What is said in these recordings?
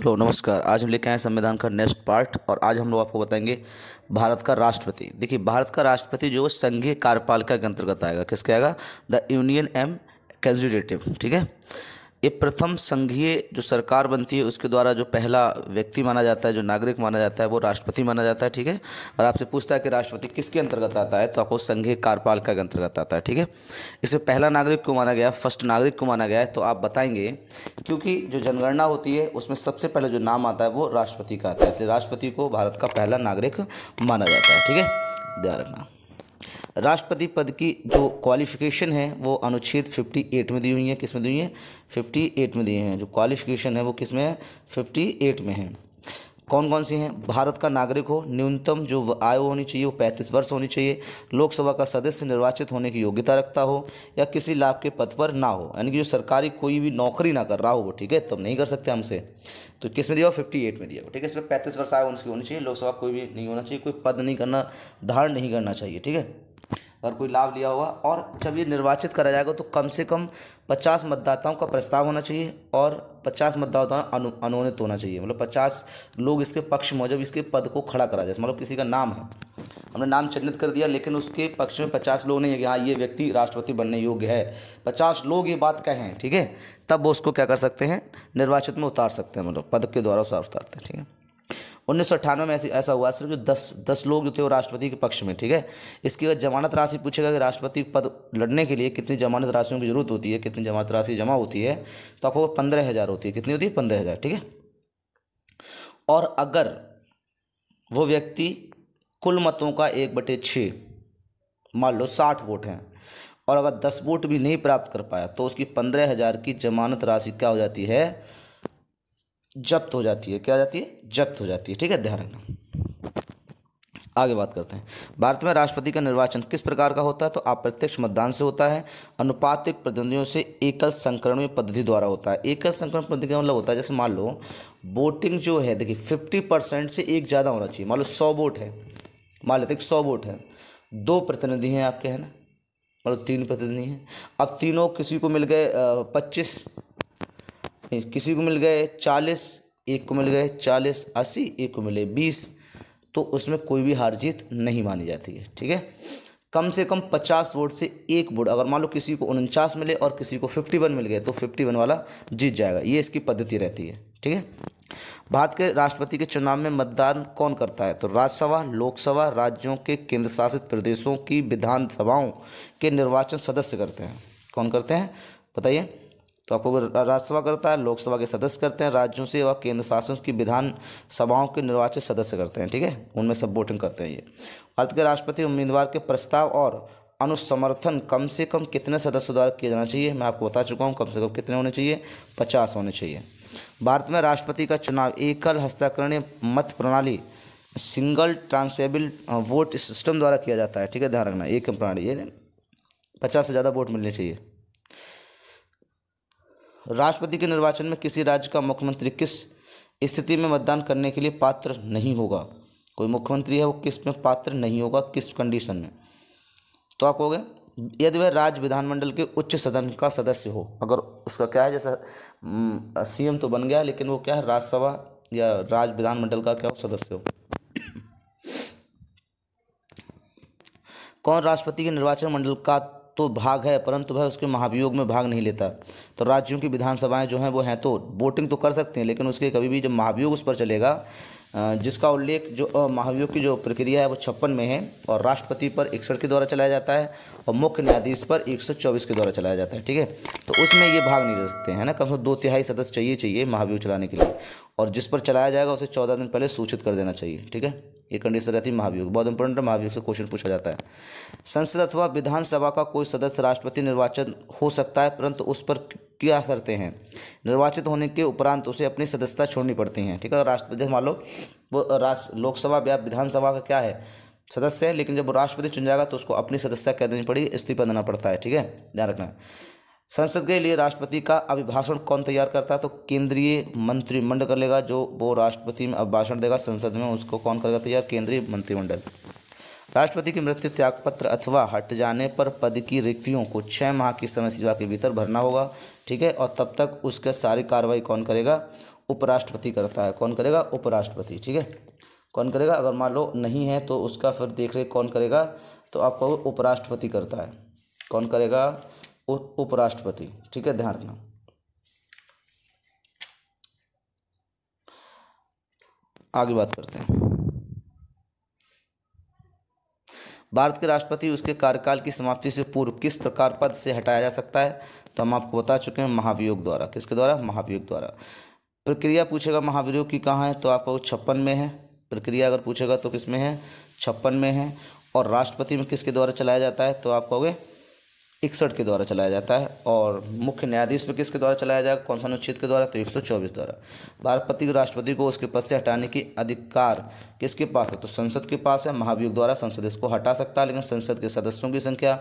hello नमस्कार आज हम लेके आए संविधान का नेक्स्ट पार्ट और आज हम लोग आपको बताएंगे भारत का राष्ट्रपति देखिए भारत का राष्ट्रपति जो संघीय कार्यपालिका के अंतर्गत आएगा किसके आएगा द यूनियन एम कैजुटेटिव ठीक है ये प्रथम संघीय जो सरकार बनती है उसके द्वारा जो पहला व्यक्ति माना जाता है जो नागरिक माना जाता है वो राष्ट्रपति माना जाता है ठीक है और आपसे पूछता है कि राष्ट्रपति किसके अंतर्गत आता है तो आपको संघीय कार्यपालिका के अंतर्गत आता है ठीक है इसमें पहला नागरिक को माना गया फर्स्ट नागरिक को माना गया है तो आप बताएंगे क्योंकि जो जनगणना होती है उसमें सबसे पहले जो नाम आता है वो राष्ट्रपति का आता है इसलिए राष्ट्रपति को भारत का पहला नागरिक माना जाता है ठीक है ध्यान रखना राष्ट्रपति पद की जो क्वालिफिकेशन है वो अनुच्छेद 58 में दी हुई है किस में दी हुई है 58 में दी हैं जो क्वालिफिकेशन है वो किस में है 58 में है कौन कौन सी हैं भारत का नागरिक हो न्यूनतम जो आयु होनी चाहिए वो पैंतीस वर्ष होनी चाहिए लोकसभा का सदस्य निर्वाचित होने की योग्यता रखता हो या किसी लाभ के पद पर ना हो यानी कि जो सरकारी कोई भी नौकरी ना कर रहा हो वो ठीक है तब नहीं कर सकते हमसे तो किस में दिया हो फिफ्टी एट में दिया हो ठीक है इसमें पैंतीस वर्ष आयु उनकी होनी चाहिए लोकसभा कोई भी नहीं होना चाहिए कोई पद नहीं करना धारण नहीं करना चाहिए ठीक है अगर कोई लाभ लिया हुआ और जब ये निर्वाचित करा जाएगा तो कम से कम पचास मतदाताओं का प्रस्ताव होना चाहिए और पचास मतदाताओं अनु अनुमानित होना चाहिए मतलब पचास लोग इसके पक्ष में हो जब इसके पद को खड़ा करा जाए मतलब किसी का नाम है हमने नाम चिन्हित कर दिया लेकिन उसके पक्ष में पचास लोग नहीं है कि हाँ ये व्यक्ति राष्ट्रपति बनने योग्य है पचास लोग ये बात कहें ठीक है तब वो उसको क्या कर सकते हैं निर्वाचित में उतार सकते हैं मतलब पद के द्वारा उसे उतारते हैं ठीक है उन्नीस में ऐसी ऐसा हुआ सिर्फ जो दस दस लोग जो थे वो राष्ट्रपति के पक्ष में ठीक है इसके बाद जमानत राशि पूछेगा कि राष्ट्रपति पद लड़ने के लिए कितनी जमानत राशियों की जरूरत होती है कितनी जमानत राशि जमा होती है तो आपको पंद्रह हज़ार होती है कितनी होती है पंद्रह हज़ार ठीक है और अगर वो व्यक्ति कुल मतों का एक बटे मान लो साठ वोट हैं और अगर दस वोट भी नहीं प्राप्त कर पाया तो उसकी पंद्रह हज़ार की जमानत राशि क्या हो जाती है जब्त हो जाती है क्या हो जाती है जब्त हो जाती है ठीक है ध्यान रखना आगे बात करते हैं भारत में राष्ट्रपति का निर्वाचन किस प्रकार का होता है तो अप्रत्यक्ष मतदान से होता है अनुपातिक प्रतिनिधियों से एकल संक्रमण पद्धति द्वारा होता है एकल संक्रमण पद्धति का मतलब होता है जैसे मान लो वोटिंग जो है देखिए फिफ्टी परसेंट से एक ज़्यादा होना चाहिए मान लो सौ वोट है मान लेते सौ वोट है दो प्रतिनिधि हैं आपके है ना मतलब तीन प्रतिनिधि हैं अब तीनों किसी को मिल गए पच्चीस किसी को मिल गए चालीस एक को मिल गए चालीस अस्सी एक को मिले बीस तो उसमें कोई भी हार जीत नहीं मानी जाती है ठीक है कम से कम पचास वोट से एक वोट अगर मान लो किसी को उनचास मिले और किसी को फिफ्टी वन मिल गए तो फिफ्टी वन वाला जीत जाएगा ये इसकी पद्धति रहती है ठीक है भारत के राष्ट्रपति के चुनाव में मतदान कौन करता है तो राज्यसभा लोकसभा राज्यों के केंद्र शासित प्रदेशों की विधानसभाओं के निर्वाचन सदस्य करते हैं कौन करते हैं बताइए तो आपको राज्यसभा करता है लोकसभा के सदस्य करते हैं राज्यों से व केंद्र शासन की विधान सभाओं के निर्वाचित सदस्य करते हैं ठीक है उनमें सब वोटिंग करते हैं ये अर्थ के राष्ट्रपति उम्मीदवार के प्रस्ताव और अनुसमर्थन कम से कम कितने सदस्यों द्वारा किया जाना चाहिए मैं आपको बता चुका हूँ कम से कम कितने होने चाहिए पचास होने चाहिए भारत में राष्ट्रपति का चुनाव एकल हस्ताकरणीय मत प्रणाली सिंगल ट्रांसेबल वोट सिस्टम द्वारा किया जाता है ठीक है ध्यान रखना एक प्रणाली ये पचास से ज़्यादा वोट मिलने चाहिए राष्ट्रपति के निर्वाचन में किसी राज्य का मुख्यमंत्री किस स्थिति में मतदान करने के लिए पात्र नहीं होगा कोई मुख्यमंत्री है वो किस में पात्र नहीं होगा किस कंडीशन में तो आप कहोगे यदि वह राज्य विधानमंडल के उच्च सदन का सदस्य हो अगर उसका क्या है जैसा सीएम तो बन गया लेकिन वो क्या है राज्यसभा या राज्य विधानमंडल का क्या हो सदस्य हो कौन राष्ट्रपति के निर्वाचन मंडल का तो भाग है परंतु वह उसके महाभियोग में भाग नहीं लेता तो राज्यों की विधानसभाएं जो हैं वो हैं तो वोटिंग तो कर सकते हैं लेकिन उसके कभी भी जब महाभियोग उस पर चलेगा जिसका उल्लेख जो महाभियोग की जो प्रक्रिया है वो छप्पन में है और राष्ट्रपति पर इकसठ के द्वारा चलाया जाता है और मुख्य न्यायाधीश पर एक सौ चौबीस के द्वारा चलाया जाता है ठीक है तो उसमें ये भाग नहीं ले सकते हैं ना कम से कम दो तिहाई सदस्य चाहिए चाहिए महाभियोग चलाने के लिए और जिस पर चलाया जाएगा उसे चौदह दिन पहले सूचित कर देना चाहिए ठीक है ये कंडीशन रहती है महाभियोग बहुत इंपॉर्टेंट महाभियोग से क्वेश्चन पूछा जाता है संसद अथवा विधानसभा का कोई सदस्य राष्ट्रपति निर्वाचित हो सकता है परंतु उस पर क्या शर्तें हैं निर्वाचित होने के उपरांत उसे अपनी सदस्यता छोड़नी पड़ती है ठीक है राष्ट्रपति मान लो वो राष्ट्र लोकसभा या विधानसभा का क्या है सदस्य है लेकिन जब राष्ट्रपति चुन जाएगा तो उसको अपनी सदस्यता कह देनी पड़ी इस्तीफा देना पड़ता है ठीक है ध्यान रखना संसद के लिए राष्ट्रपति का अभिभाषण कौन तैयार करता है तो केंद्रीय मंत्रिमंडल कर लेगा जो वो राष्ट्रपति में अभिभाषण देगा संसद में उसको कौन करेगा तैयार केंद्रीय मंत्रिमंडल राष्ट्रपति की मृत्यु त्यागपत्र अथवा हट जाने पर पद की रिक्तियों को छः माह की समय सीमा के भीतर भरना होगा ठीक है और तब तक उसके सारी कार्रवाई कौन करेगा उपराष्ट्रपति करता है कौन करेगा उपराष्ट्रपति ठीक है कौन करेगा अगर मान लो नहीं है तो उसका फिर देख रेख कौन करेगा तो आपको उपराष्ट्रपति करता है कौन करेगा उपराष्ट्रपति ठीक है ध्यान रखना आगे बात करते हैं भारत के राष्ट्रपति उसके कार्यकाल की समाप्ति से पूर्व किस प्रकार पद से हटाया जा सकता है तो हम आपको बता चुके हैं महाभियोग द्वारा किसके द्वारा महाभियोग द्वारा प्रक्रिया पूछेगा महाभियोग की कहाँ है तो आपको छप्पन में है प्रक्रिया अगर पूछेगा तो किस में है छप्पन में है और राष्ट्रपति में किसके द्वारा चलाया जाता है तो आप कहोगे इकसठ के द्वारा चलाया जाता है और मुख्य न्यायाधीश पर किसके द्वारा चलाया जाएगा कौन सा अनुच्छेद के द्वारा तो एक सौ चौबीस द्वारा भारतपति को राष्ट्रपति को उसके पद से हटाने की अधिकार किसके पास है तो संसद के पास है महाभियोग द्वारा संसद इसको हटा सकता है लेकिन संसद के सदस्यों की संख्या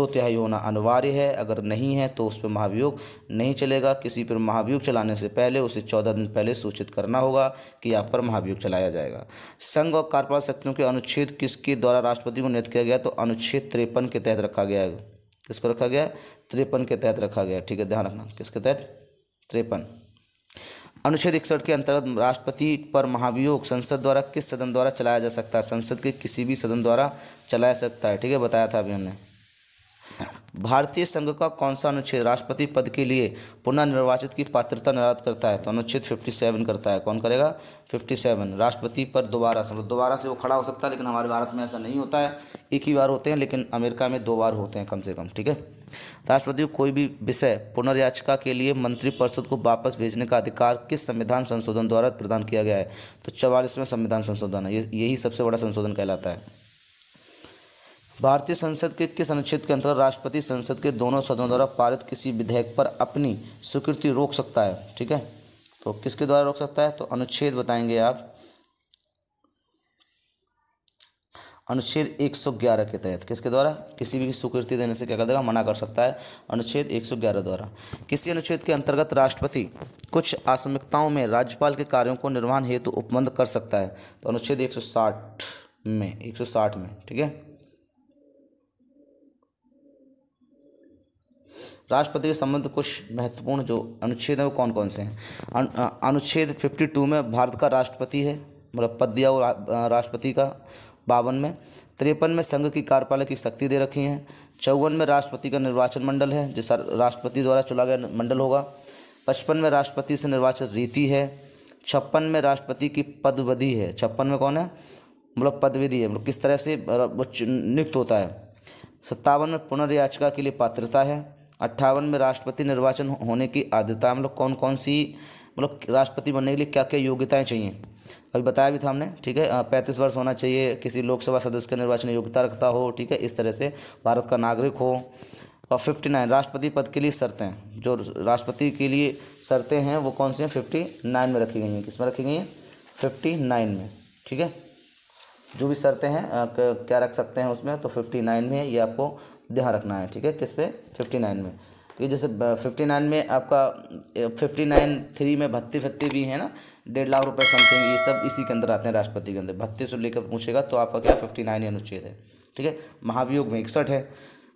दो तिहाई होना अनिवार्य है अगर नहीं है तो उस पर महाभियोग नहीं चलेगा किसी पर महाभियोग चलाने से पहले उसे चौदह दिन पहले सूचित करना होगा कि आप पर महाभियोग चलाया जाएगा संघ और कार्यपाल शक्तियों के अनुच्छेद किसके द्वारा राष्ट्रपति को नियुक्त किया गया तो अनुच्छेद तिरपन के तहत रखा गया है किसको रखा गया तिरपन के तहत रखा गया ठीक है ध्यान रखना किसके तहत तिरपन अनुच्छेद इकसठ के अंतर्गत राष्ट्रपति पर महाभियोग संसद द्वारा किस सदन द्वारा चलाया जा सकता है संसद के किसी भी सदन द्वारा चलाया सकता है ठीक है बताया था अभी हमने भारतीय संघ का कौन सा अनुच्छेद राष्ट्रपति पद के लिए पुनः निर्वाचित की पात्रता निर्धारित करता है तो अनुच्छेद 57 करता है कौन करेगा 57 राष्ट्रपति पर दोबारा से मतलब दोबारा से वो खड़ा हो सकता है लेकिन हमारे भारत में ऐसा नहीं होता है एक ही बार होते हैं लेकिन अमेरिका में दो बार होते हैं कम से कम ठीक है राष्ट्रपति कोई भी विषय पुनर्याचिका के लिए मंत्रिपरिषद को वापस भेजने का अधिकार किस संविधान संशोधन द्वारा प्रदान किया गया है तो चवालीसवें संविधान संशोधन है ये यही सबसे बड़ा संशोधन कहलाता है भारतीय संसद के किस अनुच्छेद के अंतर्गत राष्ट्रपति संसद के दोनों सदनों द्वारा पारित किसी विधेयक पर अपनी स्वीकृति रोक सकता है ठीक है तो किसके द्वारा रोक सकता है तो अनुच्छेद बताएंगे आप अनुच्छेद 111 के तहत किसके द्वारा किसी भी स्वीकृति देने से क्या कर देगा मना कर सकता है अनुच्छेद 111 द्वारा किसी अनुच्छेद के अंतर्गत राष्ट्रपति कुछ आसमिकताओं में राज्यपाल के कार्यों को निर्वहन हेतु तो उपबंध कर सकता है तो अनुच्छेद 160 में 160 में ठीक है राष्ट्रपति के संबंध कुछ महत्वपूर्ण जो अनुच्छेद हैं वो कौन कौन से हैं अनुच्छेद फिफ्टी टू में भारत का राष्ट्रपति है मतलब पद दिया हुआ राष्ट्रपति का बावन में तिरपन में संघ की कार्यपालक की शक्ति दे रखी है चौवन में राष्ट्रपति का निर्वाचन मंडल है जिस राष्ट्रपति द्वारा चुना गया मंडल होगा पचपन में राष्ट्रपति से निर्वाचित रीति है छप्पन में राष्ट्रपति की पदविधि है छप्पन में कौन है मतलब पदविधि है मतलब किस तरह से मतलब वो नियुक्त होता है सत्तावन में पुनर्याचिका के लिए पात्रता है अट्ठावन में राष्ट्रपति निर्वाचन होने की आद्यता मतलब कौन कौन सी मतलब राष्ट्रपति बनने के लिए क्या क्या योग्यताएं चाहिए अभी बताया भी था हमने ठीक है पैंतीस वर्ष होना चाहिए किसी लोकसभा सदस्य का निर्वाचन योग्यता रखता हो ठीक है इस तरह से भारत का नागरिक हो और फिफ्टी नाइन राष्ट्रपति पद के लिए शर्तें जो राष्ट्रपति के लिए शर्तें हैं वो कौन सी हैं फिफ्टी नाइन में रखी गई हैं किस में रखी गई हैं फिफ्टी नाइन में ठीक है जो भी शर्तें हैं क्या रख सकते हैं उसमें तो फिफ्टी नाइन में ये आपको ध्यान रखना है ठीक है किस पे फिफ्टी नाइन में तो जैसे फिफ्टी नाइन में आपका फिफ्टी नाइन थ्री में भत्ती फत्ती भी है ना डेढ़ लाख रुपए समथिंग ये सब इसी के अंदर आते हैं राष्ट्रपति के अंदर भत्ती से लेकर पूछेगा तो आपका क्या फिफ्टी नाइन अनुच्छेद है ठीक है महाभियोग में इकसठ है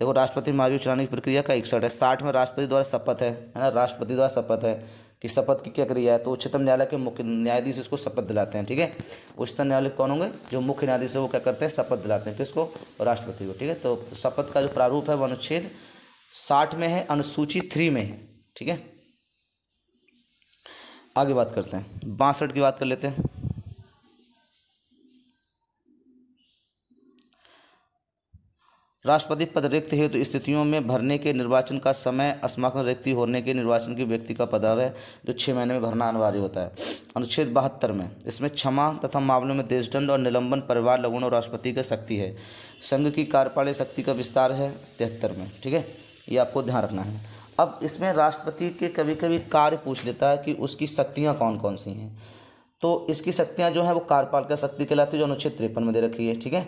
देखो राष्ट्रपति महाभियोग चलाने की प्रक्रिया का इकसठ है साठ में राष्ट्रपति द्वारा शपथ है है ना राष्ट्रपति द्वारा शपथ है कि शपथ की क्या क्रिया है तो उच्चतम न्यायालय के मुख्य न्यायाधीश इसको शपथ दिलाते हैं ठीक है उच्चतम न्यायालय कौन होंगे जो मुख्य न्यायाधीश है वो क्या करते हैं शपथ दिलाते हैं किसको राष्ट्रपति को ठीक है तो शपथ का जो प्रारूप है वो अनुच्छेद साठ में है अनुसूची थ्री में है ठीक है आगे बात करते हैं बासठ की बात कर लेते हैं राष्ट्रपति पद रिक्त हेतु तो स्थितियों में भरने के निर्वाचन का समय अस्माकन रिक्ति होने के निर्वाचन की व्यक्ति का पदार है जो छः महीने में भरना अनिवार्य होता है अनुच्छेद बहत्तर में इसमें क्षमा तथा मामलों में देशदंड और निलंबन परिवार लगुण और राष्ट्रपति की शक्ति है संघ की कार्यपालन शक्ति का विस्तार है तिहत्तर में ठीक है ये आपको ध्यान रखना है अब इसमें राष्ट्रपति के कभी कभी कार्य पूछ लेता है कि उसकी शक्तियाँ कौन कौन सी हैं तो इसकी शक्तियाँ जो हैं वो कार्यपालिका शक्ति कहलाती है जो अनुच्छेद तिरपन में दे रखी है ठीक है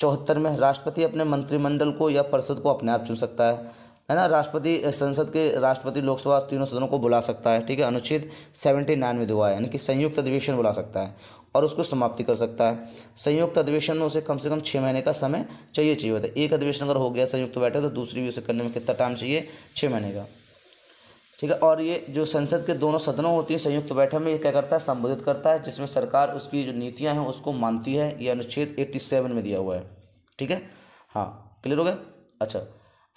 चौहत्तर में राष्ट्रपति अपने मंत्रिमंडल को या परिषद को अपने आप चुन सकता है है ना राष्ट्रपति संसद के राष्ट्रपति लोकसभा तीनों सदनों को बुला सकता है ठीक है अनुच्छेद सेवेंटी नाइन में दुआ है यानी कि संयुक्त अधिवेशन बुला सकता है और उसको समाप्ति कर सकता है संयुक्त अधिवेशन में उसे कम से कम छः महीने का समय चाहिए चाहिए होता है एक अधिवेशन अगर हो गया संयुक्त बैठे तो दूसरी भी उसे करने में कितना टाइम चाहिए छः महीने का ठीक है और ये जो संसद के दोनों सदनों होती हैं संयुक्त बैठक में ये क्या करता है संबोधित करता है जिसमें सरकार उसकी जो नीतियाँ हैं उसको मानती है ये अनुच्छेद एट्टी सेवन में दिया हुआ है ठीक है हाँ क्लियर हो गया अच्छा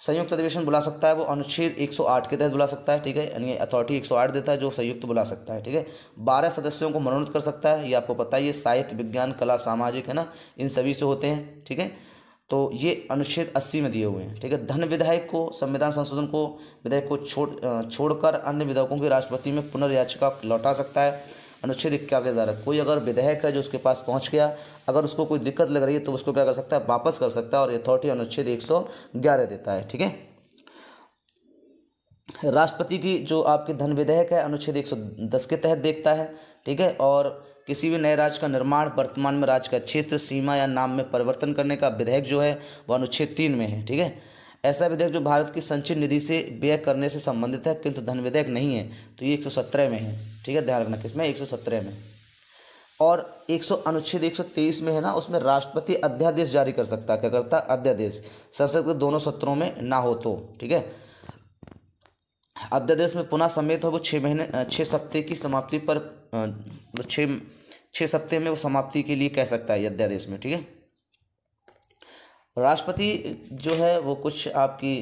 संयुक्त अधिवेशन बुला सकता है वो अनुच्छेद 108 के तहत बुला सकता है ठीक है यानी अथॉरिटी एक देता है जो संयुक्त बुला सकता है ठीक है बारह सदस्यों को मनोनीत कर सकता है ये आपको पता है ये साहित्य विज्ञान कला सामाजिक है ना इन सभी से होते हैं ठीक है तो ये अनुच्छेद अस्सी में दिए हुए हैं ठीक है धन विधायक को संविधान संशोधन को विधेयक को छोड़ छोड़कर अन्य विधेयकों की राष्ट्रपति में पुनर्याचिका लौटा सकता है अनुच्छेद इक्यावे द्वारा कोई अगर विधेयक है जो उसके पास पहुंच गया अगर उसको कोई दिक्कत लग रही है तो उसको क्या कर सकता है वापस कर सकता है और अथॉरिटी अनुच्छेद एक सौ ग्यारह देता है ठीक है राष्ट्रपति की जो आपके धन विधेयक है अनुच्छेद एक के तहत देखता है ठीक है और किसी भी नए राज्य का निर्माण वर्तमान में राज्य का क्षेत्र सीमा या नाम में परिवर्तन करने का विधेयक जो है वह अनुच्छेद तीन में है ठीक है ऐसा विधेयक जो भारत की संचित निधि से व्यय करने से संबंधित है किंतु धन विधेयक नहीं है तो ये एक में है ठीक है ध्यान रखना किसमें 117 में और एक अनुच्छेद एक में है ना उसमें राष्ट्रपति अध्यादेश जारी कर सकता क्या करता अध्यादेश संसद के दोनों सत्रों में ना हो तो ठीक है अध्यादेश में पुनः समेत हो वो छः महीने छः सप्ताह की समाप्ति पर छः मतलब छः सप्ताह में वो समाप्ति के लिए कह सकता है अध्यादेश में ठीक है राष्ट्रपति जो है वो कुछ आपकी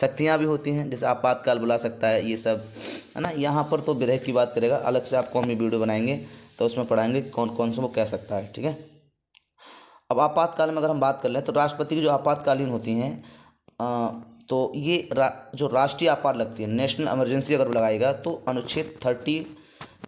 शक्तियाँ भी होती हैं जैसे आपातकाल बुला सकता है ये सब है ना यहाँ पर तो विधेयक की बात करेगा अलग से आपको हम ये वीडियो बनाएंगे तो उसमें पढ़ाएंगे कौन कौन से वो कह सकता है ठीक है अब आपातकाल में अगर हम बात कर लें तो राष्ट्रपति की जो आपातकालीन होती हैं तो ये रा, जो राष्ट्रीय आपात लगती है नेशनल इमरजेंसी अगर लगाएगा तो अनुच्छेद थर्टी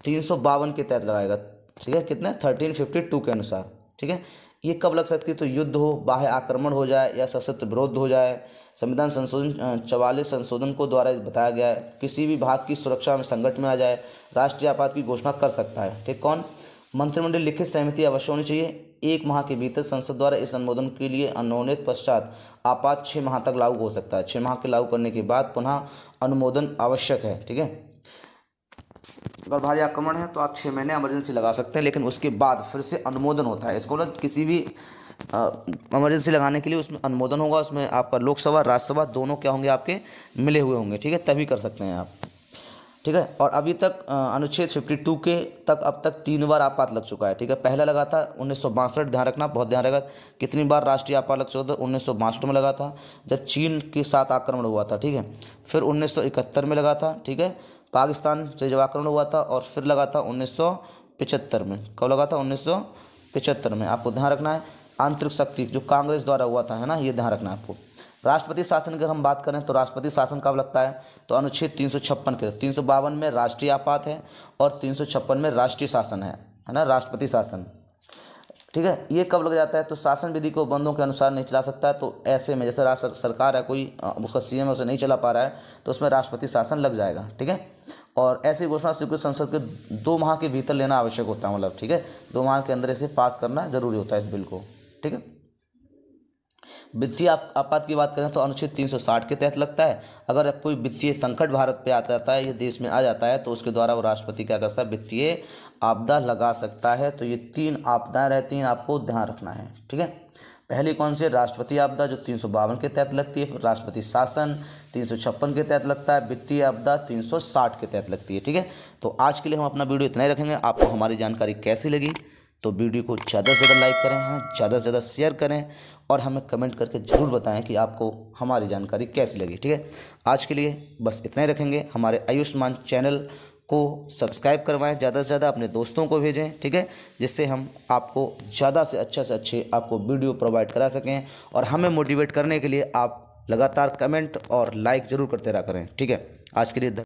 तीन सौ बावन के तहत लगाएगा ठीक है कितना थर्टीन फिफ्टी टू के अनुसार ठीक है ये कब लग सकती है तो युद्ध हो बाह्य आक्रमण हो जाए या सशस्त्र विरोध हो जाए संविधान संशोधन चवालीस संशोधन को द्वारा बताया गया है किसी भी भाग की सुरक्षा में संकट में आ जाए राष्ट्रीय आपात की घोषणा कर सकता है ठीक कौन मंत्रिमंडल लिखित सहमति अवश्य होनी चाहिए एक माह के भीतर संसद द्वारा इस अनुमोदन के लिए अनुमोदित पश्चात आपात छः माह तक लागू हो सकता है छः माह के लागू करने के बाद पुनः अनुमोदन आवश्यक है ठीक है अगर भारी आक्रमण है तो आप छः महीने एमरजेंसी लगा सकते हैं लेकिन उसके बाद फिर से अनुमोदन होता है इसको ना किसी भी एमरजेंसी लगाने के लिए उसमें अनुमोदन होगा उसमें आपका लोकसभा राज्यसभा दोनों क्या होंगे आपके मिले हुए होंगे ठीक है तभी कर सकते हैं आप ठीक है और अभी तक अनुच्छेद 52 के तक अब तक तीन बार आपात लग चुका है ठीक है पहला लगा था उन्नीस ध्यान रखना बहुत ध्यान रखा कितनी बार राष्ट्रीय आपात लग चुका था उन्नीस में लगा था जब चीन के साथ आक्रमण हुआ था ठीक है फिर उन्नीस में लगा था ठीक है पाकिस्तान से जब आक्रमण हुआ था और फिर लगा था उन्नीस में कब लगा था उन्नीस में आपको ध्यान रखना है आंतरिक शक्ति जो कांग्रेस द्वारा हुआ था है ना ये ध्यान रखना है आपको राष्ट्रपति शासन की हम बात करें तो राष्ट्रपति शासन कब लगता है तो अनुच्छेद तीन सौ छप्पन के तीन सौ बावन में राष्ट्रीय आपात है और तीन सौ छप्पन में राष्ट्रीय शासन है है ना राष्ट्रपति शासन ठीक है ये कब लग जाता है तो शासन विधि को बंधों के अनुसार नहीं चला सकता तो ऐसे में जैसे राष्ट्र सरकार है कोई उसका सीएम उसे नहीं चला पा रहा है तो उसमें राष्ट्रपति शासन लग जाएगा ठीक है और ऐसी घोषणा स्वीकृत संसद के दो माह के भीतर लेना आवश्यक होता है मतलब ठीक है दो माह के अंदर इसे पास करना जरूरी होता है इस बिल को ठीक है वित्तीय आपात की बात करें तो अनुच्छेद 360 के तहत लगता है अगर कोई वित्तीय संकट भारत पे आ जाता है या देश में आ जाता है तो उसके द्वारा वो राष्ट्रपति क्या कर सकता है वित्तीय आपदा लगा सकता है तो ये तीन आपदाएँ रहती हैं आपको ध्यान रखना है ठीक है पहली कौन सी राष्ट्रपति आपदा जो तीन के तहत लगती है राष्ट्रपति शासन तीन के तहत लगता है वित्तीय आपदा 360 के तहत लगती है ठीक है तो आज के लिए हम अपना वीडियो इतना ही रखेंगे आपको हमारी जानकारी कैसी लगी तो वीडियो को ज़्यादा से ज़्यादा लाइक करें हाँ ज़्यादा से ज़्यादा शेयर करें और हमें कमेंट करके ज़रूर बताएं कि आपको हमारी जानकारी कैसी लगी ठीक है आज के लिए बस इतना ही रखेंगे हमारे आयुष्मान चैनल को सब्सक्राइब करवाएं ज़्यादा से ज़्यादा अपने दोस्तों को भेजें ठीक है जिससे हम आपको ज़्यादा से अच्छा से अच्छे आपको वीडियो प्रोवाइड करा सकें और हमें मोटिवेट करने के लिए आप लगातार कमेंट और लाइक ज़रूर करते रहा करें ठीक है आज के लिए